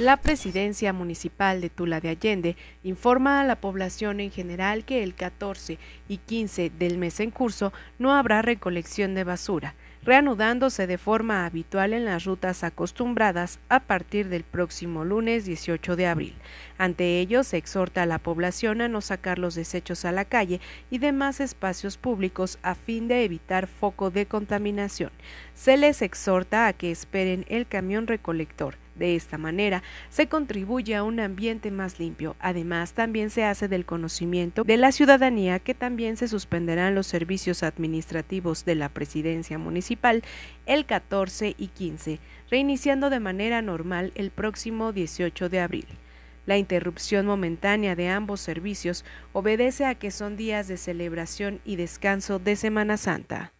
La presidencia municipal de Tula de Allende informa a la población en general que el 14 y 15 del mes en curso no habrá recolección de basura, reanudándose de forma habitual en las rutas acostumbradas a partir del próximo lunes 18 de abril. Ante ello, se exhorta a la población a no sacar los desechos a la calle y demás espacios públicos a fin de evitar foco de contaminación. Se les exhorta a que esperen el camión recolector de esta manera se contribuye a un ambiente más limpio. Además, también se hace del conocimiento de la ciudadanía que también se suspenderán los servicios administrativos de la presidencia municipal el 14 y 15, reiniciando de manera normal el próximo 18 de abril. La interrupción momentánea de ambos servicios obedece a que son días de celebración y descanso de Semana Santa.